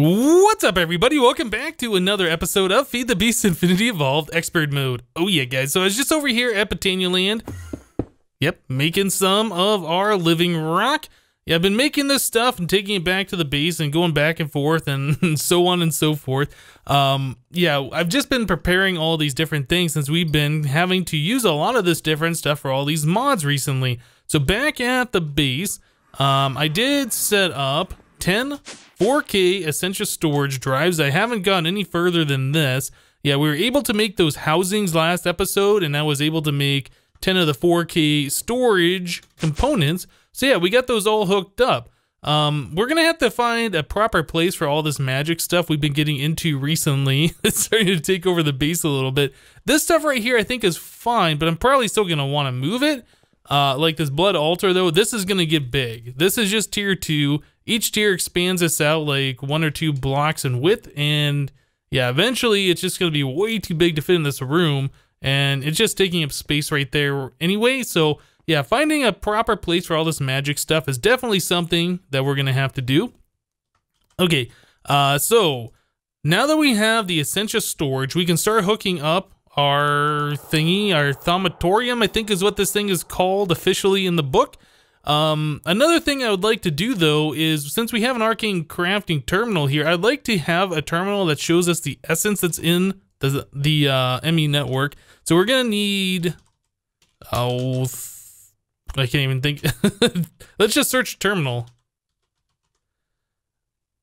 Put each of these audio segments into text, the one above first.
What's up, everybody? Welcome back to another episode of Feed the Beast Infinity Evolved Expert Mode. Oh, yeah, guys. So I was just over here at Petania Land. Yep, making some of our living rock. Yeah, I've been making this stuff and taking it back to the base and going back and forth and so on and so forth. Um, yeah, I've just been preparing all these different things since we've been having to use a lot of this different stuff for all these mods recently. So back at the base, um, I did set up 10 4K Essentia storage drives. I haven't gone any further than this. Yeah, we were able to make those housings last episode, and I was able to make 10 of the 4K storage components. So yeah, we got those all hooked up. Um, we're gonna have to find a proper place for all this magic stuff we've been getting into recently. it's starting to take over the base a little bit. This stuff right here I think is fine, but I'm probably still gonna wanna move it. Uh, like this blood altar though, this is gonna get big. This is just tier two. Each tier expands this out like one or two blocks in width, and yeah, eventually it's just gonna be way too big to fit in this room, and it's just taking up space right there anyway. So yeah, finding a proper place for all this magic stuff is definitely something that we're gonna have to do. Okay, uh, so now that we have the Essentia storage, we can start hooking up our thingy, our thaumatorium, I think is what this thing is called officially in the book. Um, another thing I would like to do though is since we have an arcane crafting terminal here, I'd like to have a terminal that shows us the essence that's in the, the uh, ME network. So we're gonna need, oh, I can't even think. Let's just search terminal.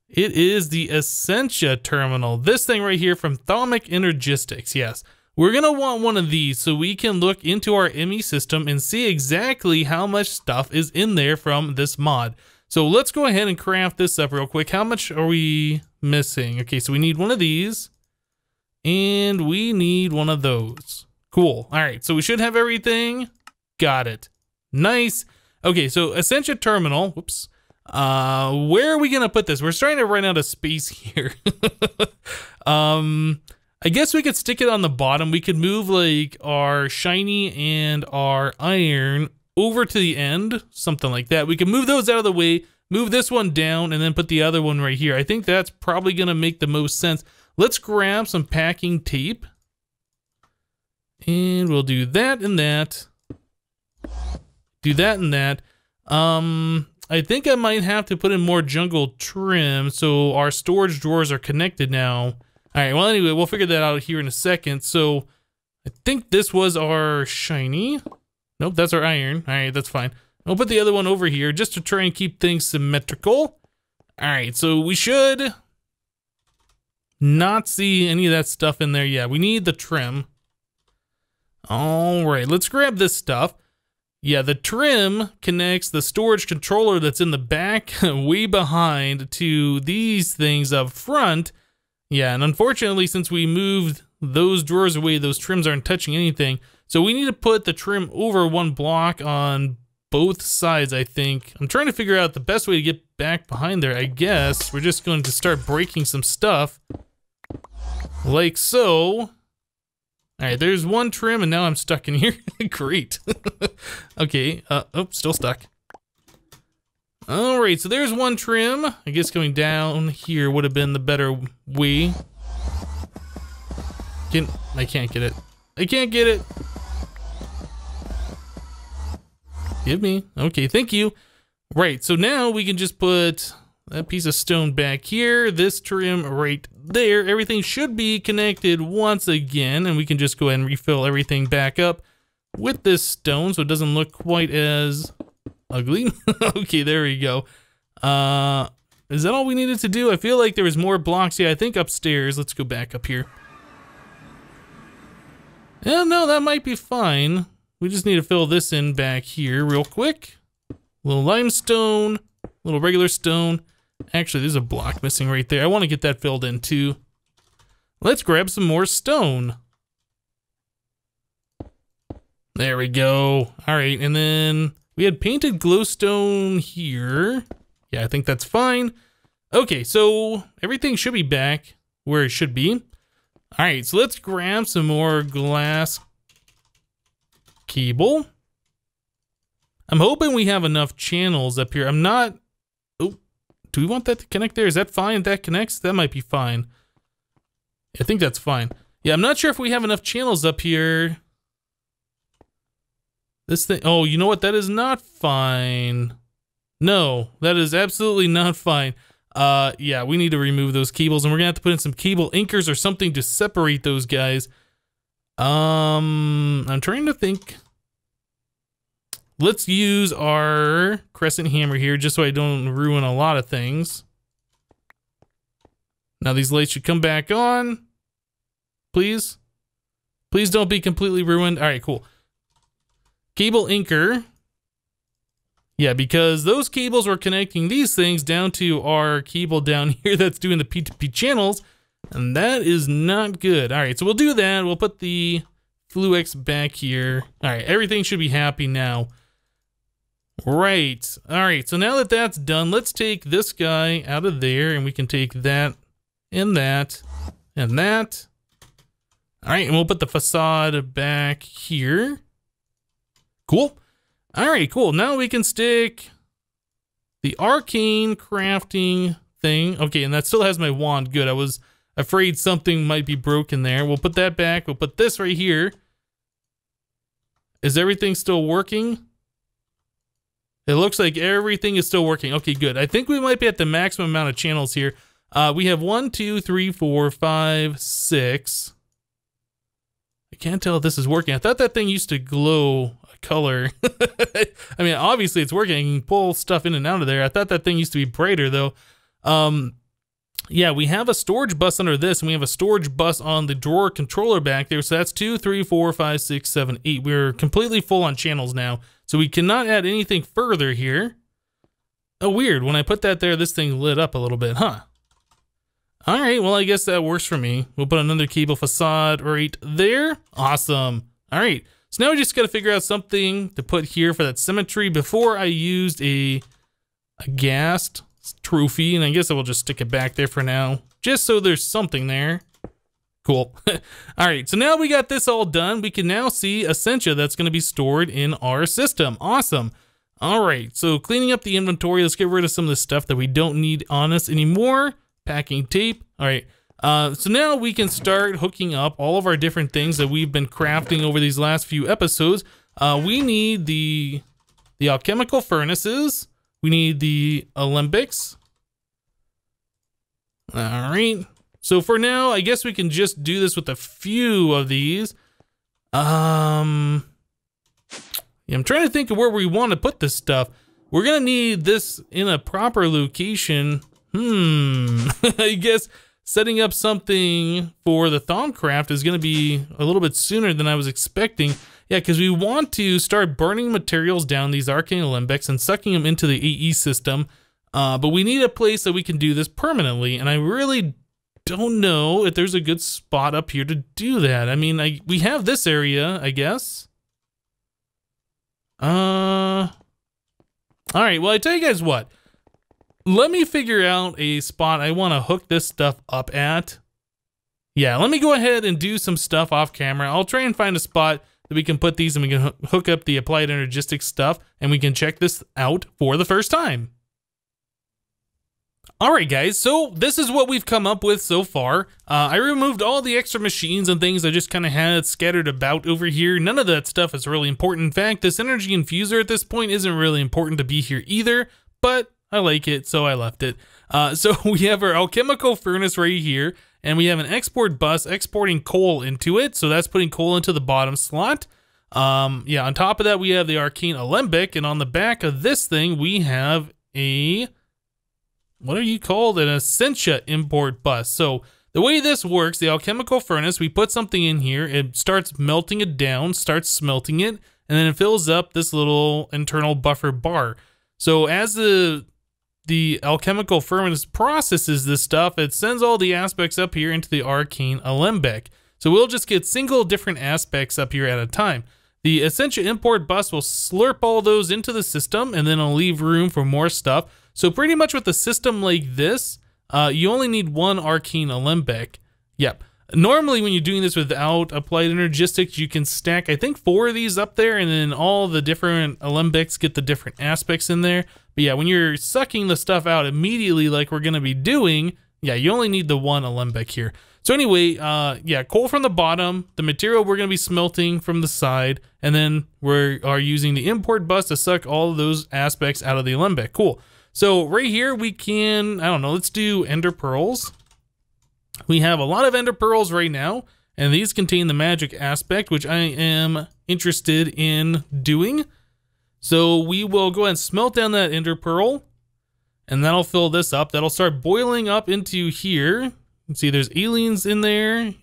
It is the Essentia terminal. This thing right here from Thomic Energistics. Yes. We're going to want one of these so we can look into our ME system and see exactly how much stuff is in there from this mod. So let's go ahead and craft this up real quick. How much are we missing? Okay, so we need one of these and we need one of those. Cool. All right, so we should have everything. Got it. Nice. Okay, so Essentia Terminal, whoops. Uh, where are we gonna put this? We're starting to run out of space here. um, I guess we could stick it on the bottom. We could move like our shiny and our iron over to the end, something like that. We can move those out of the way, move this one down, and then put the other one right here. I think that's probably going to make the most sense. Let's grab some packing tape. And we'll do that and that. Do that and that. Um, I think I might have to put in more jungle trim so our storage drawers are connected now. All right. Well, anyway, we'll figure that out here in a second. So I think this was our shiny. Nope, that's our iron. All right, that's fine. We'll put the other one over here just to try and keep things symmetrical. All right, so we should not see any of that stuff in there. Yeah, we need the trim. All right, let's grab this stuff. Yeah, the trim connects the storage controller that's in the back way behind to these things up front. Yeah, and unfortunately, since we moved those drawers away, those trims aren't touching anything. So we need to put the trim over one block on both sides, I think. I'm trying to figure out the best way to get back behind there, I guess. We're just going to start breaking some stuff. Like so. Alright, there's one trim, and now I'm stuck in here. Great. okay, uh, oh, still stuck. All right, so there's one trim. I guess going down here would have been the better way. Can I can't get it. I can't get it. Give me. Okay, thank you. Right, so now we can just put that piece of stone back here, this trim right there. Everything should be connected once again, and we can just go ahead and refill everything back up with this stone so it doesn't look quite as ugly. okay, there we go. Uh, is that all we needed to do? I feel like there was more blocks. Yeah, I think upstairs. Let's go back up here. Yeah, no, that might be fine. We just need to fill this in back here real quick. A little limestone, a little regular stone. Actually, there's a block missing right there. I want to get that filled in too. Let's grab some more stone. There we go. All right, and then we had painted glowstone here. Yeah, I think that's fine. Okay, so everything should be back where it should be. All right, so let's grab some more glass cable. I'm hoping we have enough channels up here. I'm not... Oh, do we want that to connect there? Is that fine? that connects? That might be fine. I think that's fine. Yeah, I'm not sure if we have enough channels up here this thing. Oh, you know what? That is not fine. No, that is absolutely not fine. Uh, yeah, we need to remove those cables, and we're gonna have to put in some cable inkers or something to separate those guys. Um, I'm trying to think. Let's use our crescent hammer here, just so I don't ruin a lot of things. Now these lights should come back on. Please. Please don't be completely ruined. All right, cool. Cable Inker. Yeah, because those cables were connecting these things down to our cable down here that's doing the P2P channels. And that is not good. All right, so we'll do that. We'll put the Fluex back here. All right, everything should be happy now. Right. All right, so now that that's done, let's take this guy out of there, and we can take that and that and that. All right, and we'll put the facade back here. Cool. All right, cool. Now we can stick the arcane crafting thing. Okay, and that still has my wand. Good. I was afraid something might be broken there. We'll put that back. We'll put this right here. Is everything still working? It looks like everything is still working. Okay, good. I think we might be at the maximum amount of channels here. Uh, we have one, two, three, four, five, six. I can't tell if this is working. I thought that thing used to glow color. I mean, obviously it's working. You can pull stuff in and out of there. I thought that thing used to be brighter though. Um, yeah, we have a storage bus under this, and we have a storage bus on the drawer controller back there. So that's two, three, four, five, six, seven, eight. We're completely full on channels now. So we cannot add anything further here. Oh, weird. When I put that there, this thing lit up a little bit, huh? All right, well, I guess that works for me. We'll put another cable facade right there. Awesome. All right, so now we just got to figure out something to put here for that symmetry. Before I used a, a ghast trophy, and I guess I will just stick it back there for now, just so there's something there. Cool. all right, so now we got this all done. We can now see Essentia that's going to be stored in our system. Awesome. All right, so cleaning up the inventory, let's get rid of some of the stuff that we don't need on us anymore. Packing tape. All right, uh, so now we can start hooking up all of our different things that we've been crafting over these last few episodes. Uh, we need the the alchemical furnaces. We need the Olympics. All right. So for now, I guess we can just do this with a few of these. Um, yeah, I'm trying to think of where we want to put this stuff. We're going to need this in a proper location. Hmm. I guess setting up something for the Thomcraft is going to be a little bit sooner than I was expecting. Yeah, because we want to start burning materials down these arcane alembics and sucking them into the AE system. Uh, but we need a place that we can do this permanently, and I really don't know if there's a good spot up here to do that. I mean, I we have this area, I guess. Uh, all right. Well, I tell you guys what. Let me figure out a spot I want to hook this stuff up at. Yeah, let me go ahead and do some stuff off camera. I'll try and find a spot that we can put these and we can hook up the applied energistic stuff and we can check this out for the first time. Alright guys, so this is what we've come up with so far. Uh, I removed all the extra machines and things I just kind of had scattered about over here. None of that stuff is really important. In fact, this energy infuser at this point isn't really important to be here either, but I like it, so I left it. Uh, so we have our alchemical furnace right here, and we have an export bus exporting coal into it. So that's putting coal into the bottom slot. Um, yeah, on top of that, we have the arcane alembic, and on the back of this thing, we have a what are you called? An Essentia import bus. So the way this works, the alchemical furnace, we put something in here, it starts melting it down, starts smelting it, and then it fills up this little internal buffer bar. So as the the alchemical furnace processes this stuff. It sends all the aspects up here into the arcane alembic. So we'll just get single different aspects up here at a time. The essential import bus will slurp all those into the system and then it'll leave room for more stuff. So pretty much with a system like this, uh, you only need one arcane alembic. Yep. Normally, when you're doing this without applied energistics, you can stack, I think, four of these up there, and then all the different alembics get the different aspects in there. But yeah, when you're sucking the stuff out immediately, like we're going to be doing, yeah, you only need the one alembic here. So anyway, uh, yeah, coal from the bottom, the material we're going to be smelting from the side, and then we are using the import bus to suck all those aspects out of the alembic. Cool. So right here, we can, I don't know, let's do ender pearls. We have a lot of ender pearls right now, and these contain the magic aspect, which I am interested in doing. So we will go ahead and smelt down that ender pearl, and that'll fill this up. That'll start boiling up into here. see, there's aliens in there.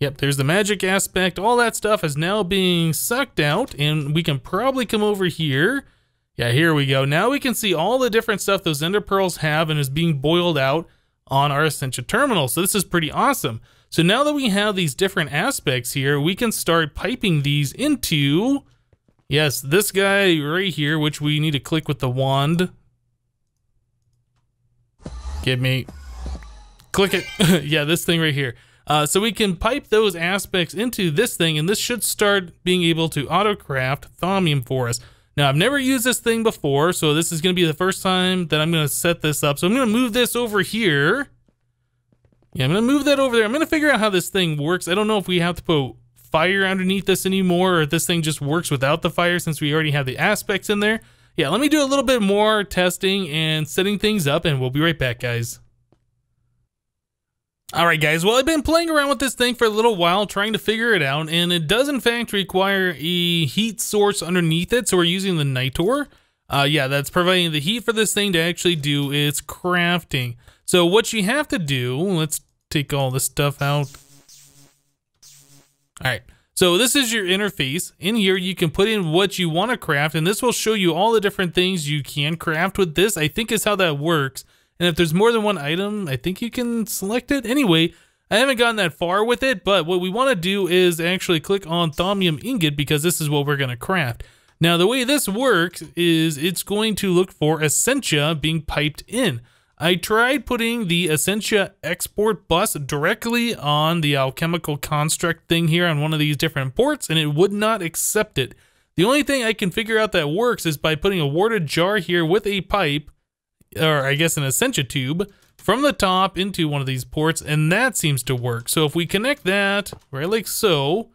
Yep, there's the magic aspect. All that stuff is now being sucked out, and we can probably come over here. Yeah, here we go. Now we can see all the different stuff those ender pearls have and is being boiled out on our Essentia terminal. So this is pretty awesome. So now that we have these different aspects here, we can start piping these into, yes, this guy right here, which we need to click with the wand. Give me, click it. yeah, this thing right here. Uh, so we can pipe those aspects into this thing, and this should start being able to auto-craft Thaumium for us. Now I've never used this thing before, so this is gonna be the first time that I'm gonna set this up. So I'm gonna move this over here. Yeah, I'm gonna move that over there. I'm gonna figure out how this thing works. I don't know if we have to put fire underneath this anymore or if this thing just works without the fire since we already have the aspects in there. Yeah, let me do a little bit more testing and setting things up and we'll be right back, guys. Alright guys, well I've been playing around with this thing for a little while trying to figure it out and it does in fact require a heat source underneath it so we're using the Nitor. Uh, yeah, that's providing the heat for this thing to actually do its crafting. So what you have to do, let's take all this stuff out. Alright, so this is your interface. In here you can put in what you want to craft and this will show you all the different things you can craft with this. I think is how that works. And if there's more than one item, I think you can select it. Anyway, I haven't gotten that far with it, but what we want to do is actually click on Thomium Ingot because this is what we're going to craft. Now, the way this works is it's going to look for Essentia being piped in. I tried putting the Essentia export bus directly on the alchemical construct thing here on one of these different ports, and it would not accept it. The only thing I can figure out that works is by putting a warded jar here with a pipe or I guess an Essentia tube, from the top into one of these ports, and that seems to work. So if we connect that, right like so,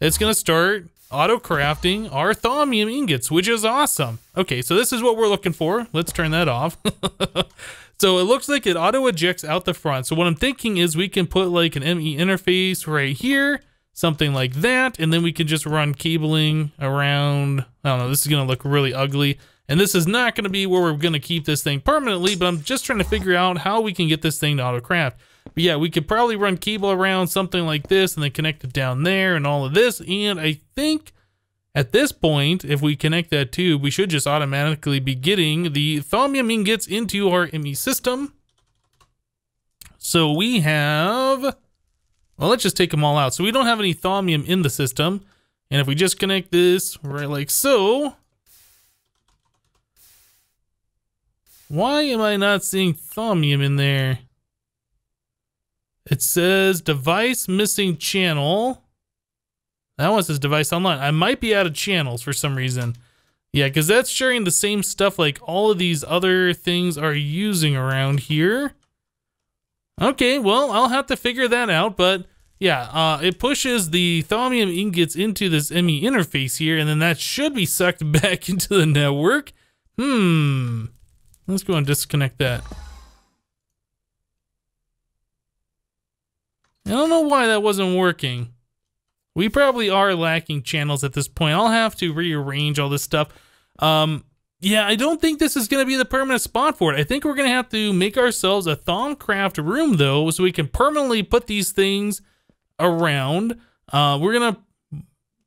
it's gonna start auto-crafting our thorium ingots, which is awesome. Okay, so this is what we're looking for. Let's turn that off. so it looks like it auto-ejects out the front. So what I'm thinking is we can put like an ME interface right here, something like that, and then we can just run cabling around. I don't know, this is gonna look really ugly. And this is not going to be where we're going to keep this thing permanently, but I'm just trying to figure out how we can get this thing to auto-craft. But yeah, we could probably run cable around something like this and then connect it down there and all of this. And I think at this point, if we connect that tube, we should just automatically be getting the Thaumium ingots into our ME system. So we have, well, let's just take them all out. So we don't have any Thaumium in the system. And if we just connect this right like so, Why am I not seeing Thaumium in there? It says device missing channel. That one says device online. I might be out of channels for some reason. Yeah, because that's sharing the same stuff like all of these other things are using around here. Okay, well, I'll have to figure that out, but yeah, uh, it pushes the Thaumium ingots into this ME interface here, and then that should be sucked back into the network. Hmm. Let's go and disconnect that. I don't know why that wasn't working. We probably are lacking channels at this point. I'll have to rearrange all this stuff. Um, yeah, I don't think this is going to be the permanent spot for it. I think we're going to have to make ourselves a Thomcraft room, though, so we can permanently put these things around. Uh, we're going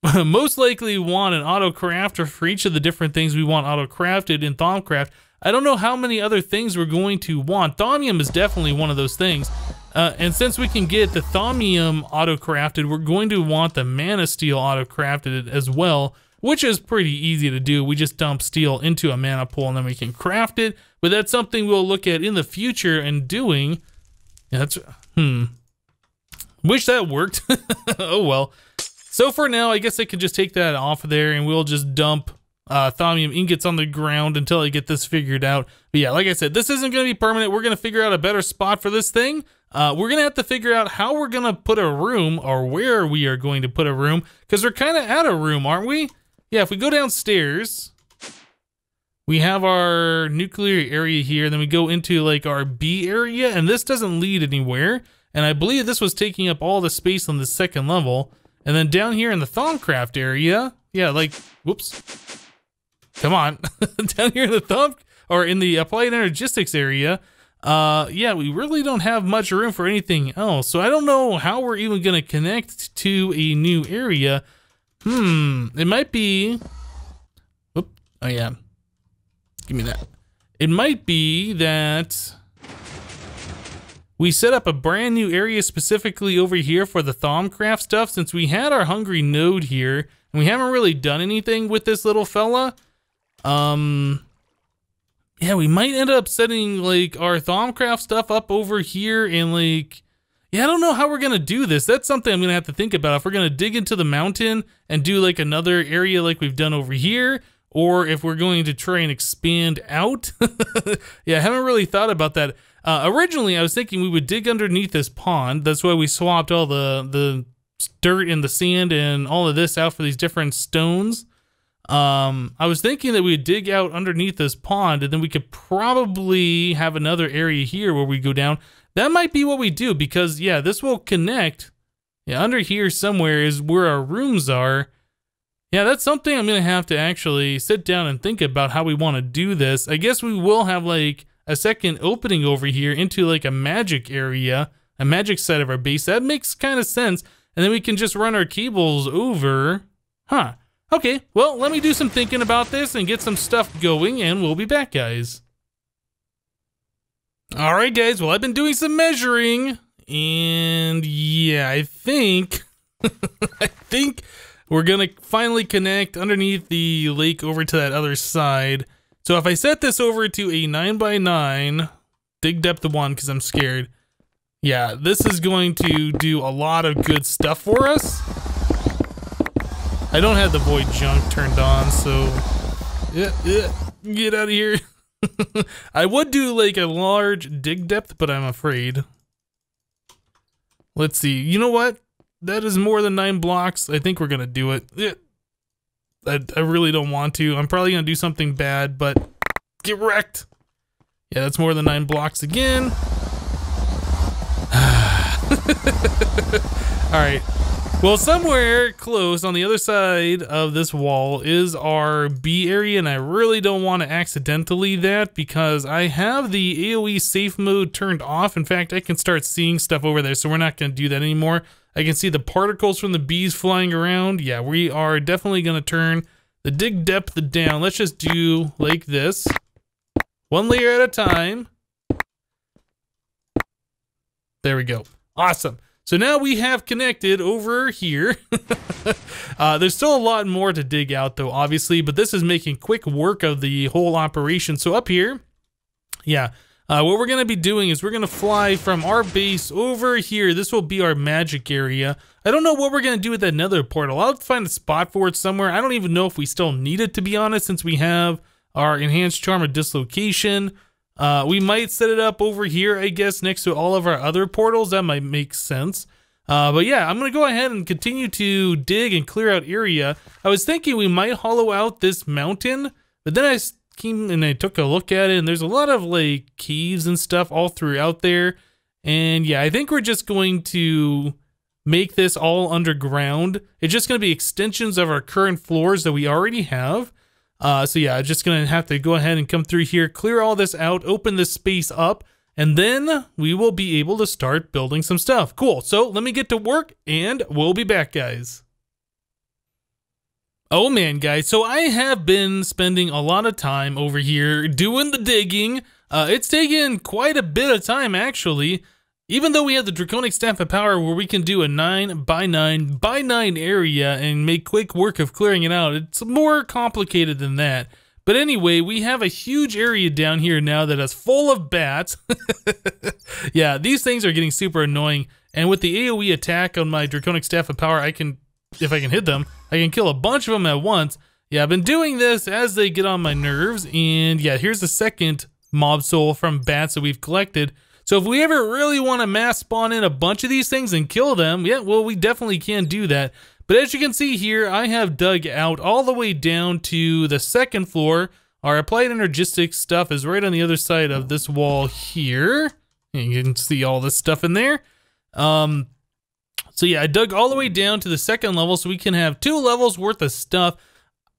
to most likely want an auto crafter for each of the different things we want auto crafted in Thomcraft. I don't know how many other things we're going to want. Thonium is definitely one of those things. Uh, and since we can get the Thonium auto-crafted, we're going to want the Mana Steel auto-crafted as well, which is pretty easy to do. We just dump steel into a mana pool and then we can craft it. But that's something we'll look at in the future and doing. that's, hmm. Wish that worked. oh well. So for now, I guess I could just take that off there and we'll just dump uh, thonium ingots on the ground until I get this figured out. But yeah, like I said, this isn't going to be permanent. We're going to figure out a better spot for this thing. Uh, we're going to have to figure out how we're going to put a room or where we are going to put a room because we're kind of out of room, aren't we? Yeah, if we go downstairs, we have our nuclear area here. Then we go into like our B area and this doesn't lead anywhere. And I believe this was taking up all the space on the second level. And then down here in the Thomcraft area, yeah, like, whoops come on, down here in the thumb or in the applied energistics area, uh, yeah, we really don't have much room for anything else. So I don't know how we're even going to connect to a new area. Hmm, it might be. oh, yeah. Give me that. It might be that we set up a brand new area specifically over here for the Thomcraft stuff since we had our hungry node here and we haven't really done anything with this little fella. Um, yeah, we might end up setting like our Thomcraft stuff up over here and like, yeah, I don't know how we're gonna do this. That's something I'm gonna have to think about. If we're gonna dig into the mountain and do like another area like we've done over here, or if we're going to try and expand out. yeah, I haven't really thought about that. Uh, originally, I was thinking we would dig underneath this pond. That's why we swapped all the the dirt and the sand and all of this out for these different stones. Um, I was thinking that we'd dig out underneath this pond and then we could probably have another area here where we go down. That might be what we do because, yeah, this will connect. Yeah, under here somewhere is where our rooms are. Yeah, that's something I'm going to have to actually sit down and think about how we want to do this. I guess we will have like a second opening over here into like a magic area, a magic side of our base. That makes kind of sense. And then we can just run our cables over. Huh. Okay, well, let me do some thinking about this and get some stuff going, and we'll be back, guys. All right, guys, well, I've been doing some measuring, and yeah, I think, I think we're going to finally connect underneath the lake over to that other side. So if I set this over to a 9 by 9 dig depth of 1 because I'm scared, yeah, this is going to do a lot of good stuff for us. I don't have the void junk turned on, so yeah, yeah, get out of here. I would do like a large dig depth, but I'm afraid. Let's see. You know what? That is more than nine blocks. I think we're gonna do it. Yeah. I, I really don't want to. I'm probably gonna do something bad, but get wrecked. Yeah, that's more than nine blocks again. All right. Well, somewhere close on the other side of this wall is our B area, and I really don't want to accidentally that because I have the AoE safe mode turned off. In fact, I can start seeing stuff over there, so we're not going to do that anymore. I can see the particles from the bees flying around. Yeah, we are definitely going to turn the dig depth down. Let's just do like this. One layer at a time. There we go. Awesome. So now we have connected over here. uh, there's still a lot more to dig out though, obviously, but this is making quick work of the whole operation. So up here, yeah, uh, what we're going to be doing is we're going to fly from our base over here. This will be our magic area. I don't know what we're going to do with that nether portal. I'll find a spot for it somewhere. I don't even know if we still need it, to be honest, since we have our enhanced charm of dislocation. Uh, we might set it up over here, I guess, next to all of our other portals. That might make sense. Uh, but yeah, I'm going to go ahead and continue to dig and clear out area. I was thinking we might hollow out this mountain, but then I came and I took a look at it, and there's a lot of like caves and stuff all throughout there. And yeah, I think we're just going to make this all underground. It's just going to be extensions of our current floors that we already have. Uh, so yeah, just gonna have to go ahead and come through here, clear all this out, open this space up, and then we will be able to start building some stuff. Cool, so let me get to work and we'll be back, guys. Oh man, guys, so I have been spending a lot of time over here doing the digging. Uh, it's taken quite a bit of time, actually. Even though we have the Draconic Staff of Power where we can do a 9 by 9 by 9 area and make quick work of clearing it out, it's more complicated than that. But anyway, we have a huge area down here now that is full of bats. yeah, these things are getting super annoying. And with the AoE attack on my Draconic Staff of Power, I can, if I can hit them, I can kill a bunch of them at once. Yeah, I've been doing this as they get on my nerves. And yeah, here's the second mob soul from bats that we've collected. So if we ever really want to mass spawn in a bunch of these things and kill them, yeah, well, we definitely can do that. But as you can see here, I have dug out all the way down to the second floor. Our applied energistics stuff is right on the other side of this wall here. And you can see all this stuff in there. Um, so yeah, I dug all the way down to the second level so we can have two levels worth of stuff.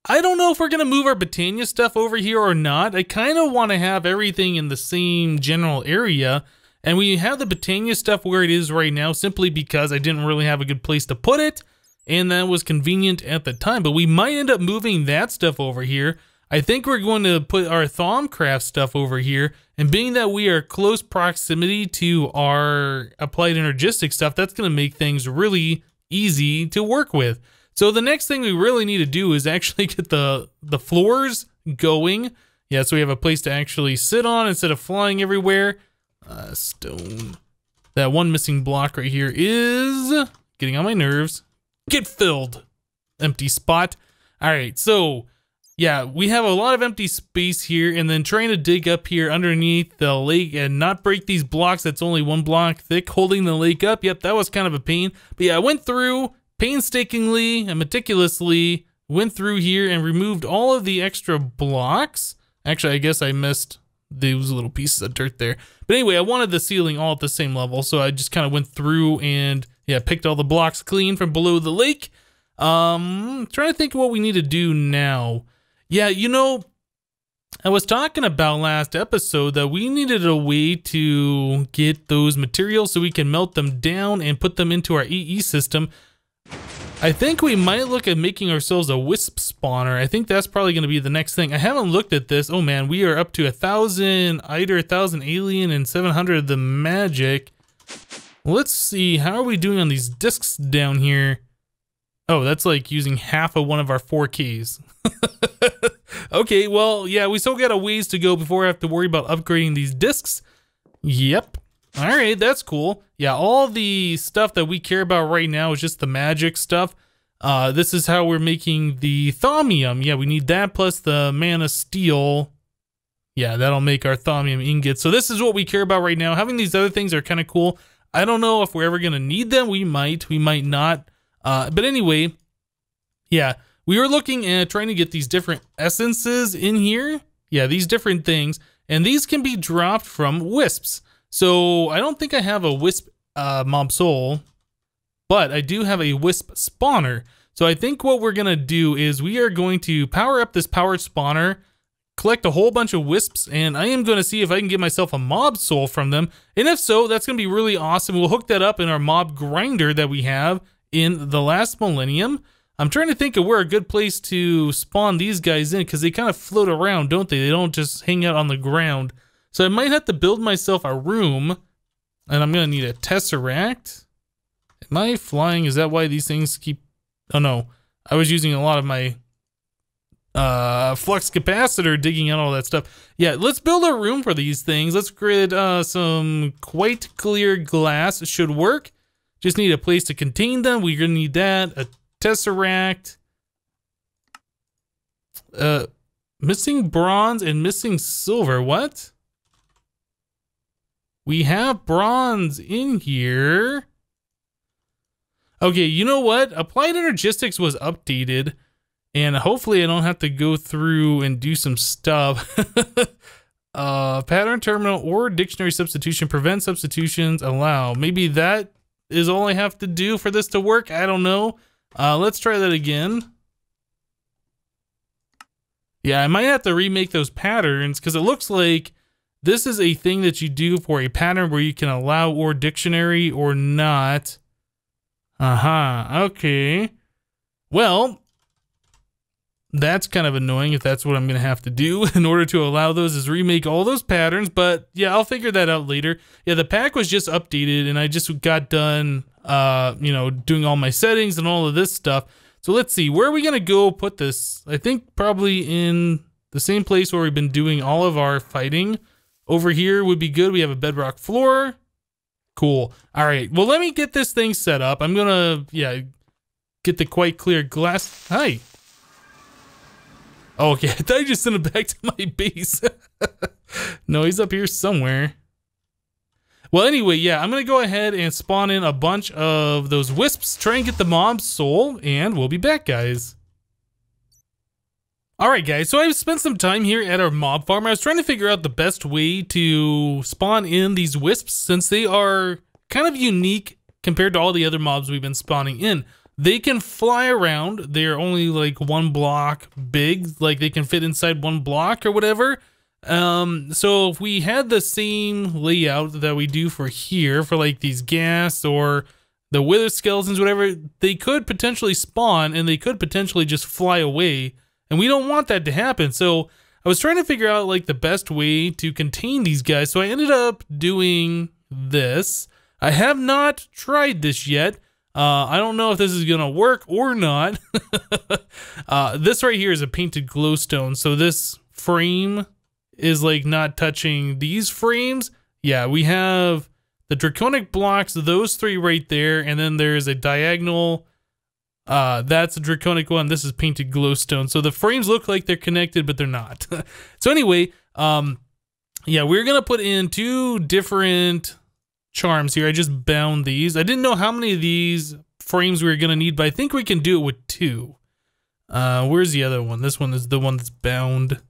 I don't know if we're going to move our Batania stuff over here or not. I kind of want to have everything in the same general area. And we have the Batania stuff where it is right now simply because I didn't really have a good place to put it, and that was convenient at the time. But we might end up moving that stuff over here. I think we're going to put our Thomcraft stuff over here, and being that we are close proximity to our applied energistic stuff, that's going to make things really easy to work with. So the next thing we really need to do is actually get the, the floors going. Yeah, so we have a place to actually sit on instead of flying everywhere. Uh, stone. That one missing block right here is getting on my nerves. Get filled. Empty spot. All right, so yeah, we have a lot of empty space here, and then trying to dig up here underneath the lake and not break these blocks that's only one block thick, holding the lake up. Yep, that was kind of a pain. But yeah, I went through painstakingly and meticulously, went through here and removed all of the extra blocks. Actually, I guess I missed those little pieces of dirt there. But anyway, I wanted the ceiling all at the same level, so I just kind of went through and yeah, picked all the blocks clean from below the lake. Um, trying to think what we need to do now. Yeah, you know, I was talking about last episode that we needed a way to get those materials so we can melt them down and put them into our EE system I think we might look at making ourselves a wisp spawner. I think that's probably going to be the next thing. I haven't looked at this. Oh man, we are up to a thousand eider, a thousand alien, and 700 the magic. Let's see, how are we doing on these discs down here? Oh, that's like using half of one of our four keys. okay, well, yeah, we still got a ways to go before I have to worry about upgrading these discs. Yep. All right, that's cool. Yeah, all the stuff that we care about right now is just the magic stuff. Uh, this is how we're making the thomium. Yeah, we need that plus the mana steel. Yeah, that'll make our thomium ingots. So this is what we care about right now. Having these other things are kind of cool. I don't know if we're ever going to need them. We might, we might not. Uh, but anyway, yeah, we were looking at trying to get these different essences in here. Yeah, these different things. And these can be dropped from wisps. So I don't think I have a Wisp uh, Mob Soul, but I do have a Wisp Spawner. So I think what we're going to do is we are going to power up this powered spawner, collect a whole bunch of wisps, and I am going to see if I can get myself a mob soul from them. And if so, that's going to be really awesome. We'll hook that up in our mob grinder that we have in the last millennium. I'm trying to think of where a good place to spawn these guys in because they kind of float around, don't they? They don't just hang out on the ground. So I might have to build myself a room, and I'm gonna need a tesseract. Am I flying? Is that why these things keep? Oh no, I was using a lot of my uh, flux capacitor, digging out all that stuff. Yeah, let's build a room for these things. Let's grid uh, some quite clear glass. It should work. Just need a place to contain them. We're gonna need that. A tesseract. Uh, missing bronze and missing silver. What? We have bronze in here. Okay, you know what? Applied Energistics was updated, and hopefully I don't have to go through and do some stuff. uh, pattern terminal or dictionary substitution, prevent substitutions, allow. Maybe that is all I have to do for this to work. I don't know. Uh, let's try that again. Yeah, I might have to remake those patterns because it looks like this is a thing that you do for a pattern where you can allow or dictionary or not. Uh-huh. Okay. Well, that's kind of annoying if that's what I'm going to have to do in order to allow those is remake all those patterns. But yeah, I'll figure that out later. Yeah, the pack was just updated and I just got done, uh, you know, doing all my settings and all of this stuff. So let's see, where are we going to go put this? I think probably in the same place where we've been doing all of our fighting. Over here would be good. We have a bedrock floor. Cool. All right. Well, let me get this thing set up. I'm going to, yeah, get the quite clear glass. Hi. Oh, okay. I thought you just sent it back to my base. no, he's up here somewhere. Well, anyway, yeah, I'm going to go ahead and spawn in a bunch of those wisps, try and get the mob's soul, and we'll be back, guys. Alright guys, so I've spent some time here at our mob farm. I was trying to figure out the best way to spawn in these wisps since they are kind of unique compared to all the other mobs we've been spawning in. They can fly around. They're only like one block big, like they can fit inside one block or whatever. Um, so if we had the same layout that we do for here, for like these gas or the wither skeletons, whatever, they could potentially spawn and they could potentially just fly away and we don't want that to happen. So I was trying to figure out like the best way to contain these guys. So I ended up doing this. I have not tried this yet. Uh, I don't know if this is going to work or not. uh, this right here is a painted glowstone. So this frame is like not touching these frames. Yeah, we have the draconic blocks, those three right there. And then there's a diagonal uh, that's a draconic one. This is painted glowstone. So the frames look like they're connected, but they're not. so anyway, um, yeah, we're gonna put in two different charms here. I just bound these. I didn't know how many of these frames we were gonna need, but I think we can do it with two. Uh, where's the other one? This one is the one that's bound.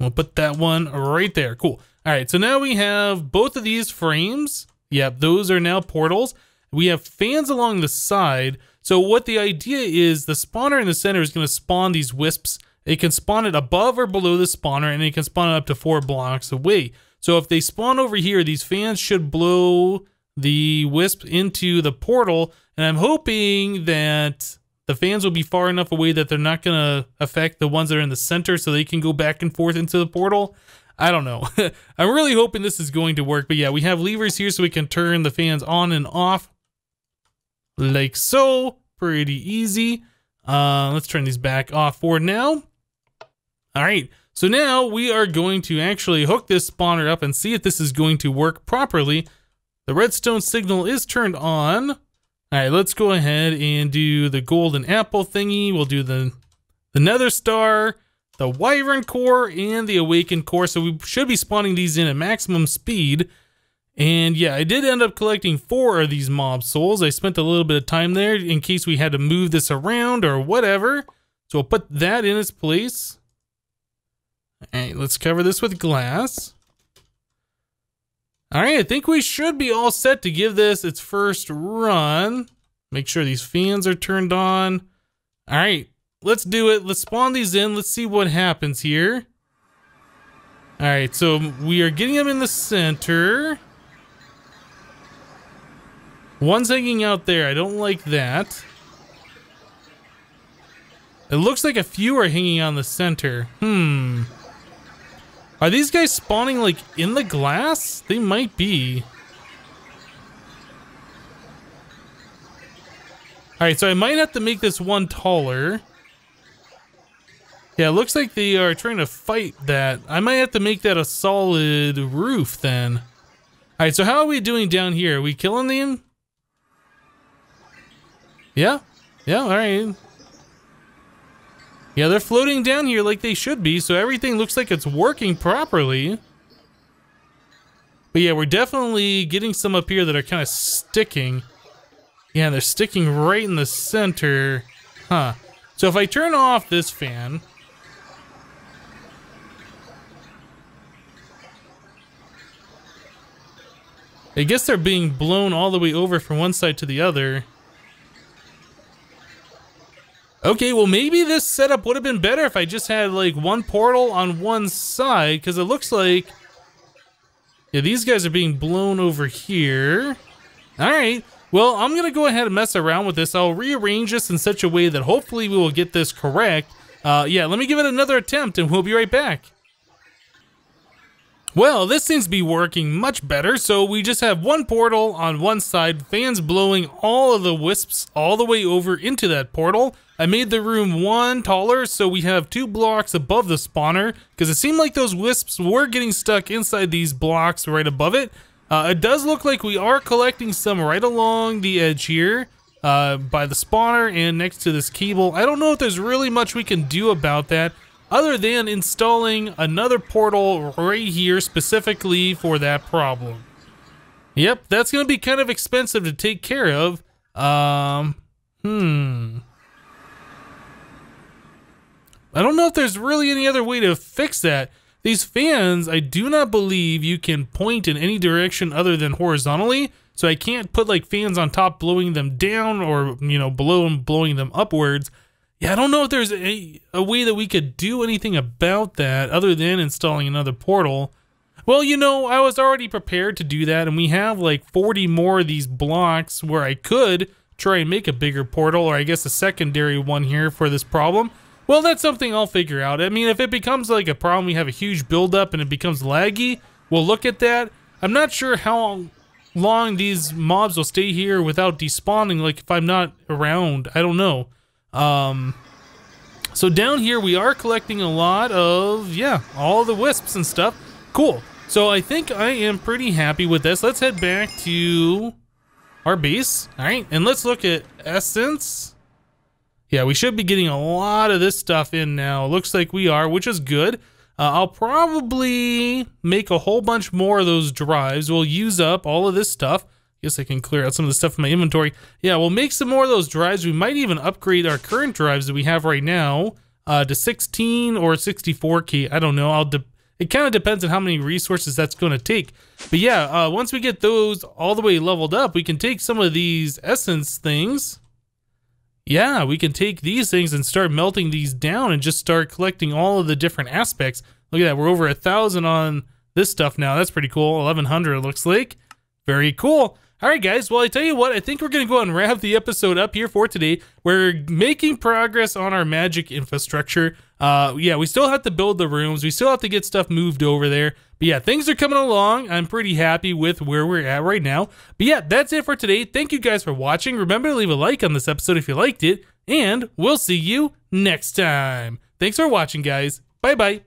We'll put that one right there. Cool. All right, so now we have both of these frames. Yep, those are now portals. We have fans along the side. So what the idea is, the spawner in the center is going to spawn these wisps. It can spawn it above or below the spawner, and it can spawn it up to four blocks away. So if they spawn over here, these fans should blow the wisp into the portal, and I'm hoping that the fans will be far enough away that they're not going to affect the ones that are in the center so they can go back and forth into the portal. I don't know. I'm really hoping this is going to work, but yeah, we have levers here so we can turn the fans on and off like so. Pretty easy. Uh, let's turn these back off for now. All right, so now we are going to actually hook this spawner up and see if this is going to work properly. The redstone signal is turned on. All right, let's go ahead and do the golden apple thingy. We'll do the, the nether star, the wyvern core, and the awakened core. So we should be spawning these in at maximum speed. And yeah, I did end up collecting four of these mob souls. I spent a little bit of time there in case we had to move this around or whatever. So we'll put that in its place. All right, let's cover this with glass. All right, I think we should be all set to give this its first run. Make sure these fans are turned on. All right, let's do it. Let's spawn these in. Let's see what happens here. All right, so we are getting them in the center. One's hanging out there. I don't like that. It looks like a few are hanging on the center. Hmm. Are these guys spawning, like, in the glass? They might be. Alright, so I might have to make this one taller. Yeah, it looks like they are trying to fight that. I might have to make that a solid roof, then. Alright, so how are we doing down here? Are we killing them? Yeah. Yeah, alright. Yeah, they're floating down here like they should be, so everything looks like it's working properly. But yeah, we're definitely getting some up here that are kind of sticking. Yeah, they're sticking right in the center. Huh. So if I turn off this fan... I guess they're being blown all the way over from one side to the other. Okay, well maybe this setup would have been better if I just had like one portal on one side, because it looks like yeah, these guys are being blown over here. All right, well I'm gonna go ahead and mess around with this. I'll rearrange this in such a way that hopefully we will get this correct. Uh, yeah, let me give it another attempt and we'll be right back. Well, this seems to be working much better, so we just have one portal on one side, fans blowing all of the wisps all the way over into that portal. I made the room one taller, so we have two blocks above the spawner, because it seemed like those wisps were getting stuck inside these blocks right above it. Uh, it does look like we are collecting some right along the edge here uh, by the spawner and next to this cable. I don't know if there's really much we can do about that other than installing another portal right here specifically for that problem. Yep, that's going to be kind of expensive to take care of. Um, hmm. I don't know if there's really any other way to fix that. These fans, I do not believe you can point in any direction other than horizontally, so I can't put like fans on top blowing them down or, you know, below blowing them upwards yeah, I don't know if there's a, a way that we could do anything about that other than installing another portal. Well, you know, I was already prepared to do that, and we have like 40 more of these blocks where I could try and make a bigger portal, or I guess a secondary one here for this problem. Well, that's something I'll figure out. I mean, if it becomes like a problem, we have a huge buildup and it becomes laggy, we'll look at that. I'm not sure how long these mobs will stay here without despawning, like if I'm not around. I don't know. Um, so down here, we are collecting a lot of, yeah, all the wisps and stuff. Cool. So I think I am pretty happy with this. Let's head back to our base. All right. And let's look at essence. Yeah, we should be getting a lot of this stuff in now. Looks like we are, which is good. Uh, I'll probably make a whole bunch more of those drives. We'll use up all of this stuff guess I can clear out some of the stuff in my inventory. Yeah, we'll make some more of those drives. We might even upgrade our current drives that we have right now uh, to 16 or 64 key. I don't know. I'll it kind of depends on how many resources that's going to take. But yeah, uh, once we get those all the way leveled up, we can take some of these essence things. Yeah, we can take these things and start melting these down and just start collecting all of the different aspects. Look at that. We're over a thousand on this stuff now. That's pretty cool. 1100 looks like. Very cool. All right, guys. Well, I tell you what, I think we're going to go and wrap the episode up here for today. We're making progress on our magic infrastructure. Uh, yeah, we still have to build the rooms. We still have to get stuff moved over there. But yeah, things are coming along. I'm pretty happy with where we're at right now. But yeah, that's it for today. Thank you guys for watching. Remember to leave a like on this episode if you liked it. And we'll see you next time. Thanks for watching, guys. Bye bye.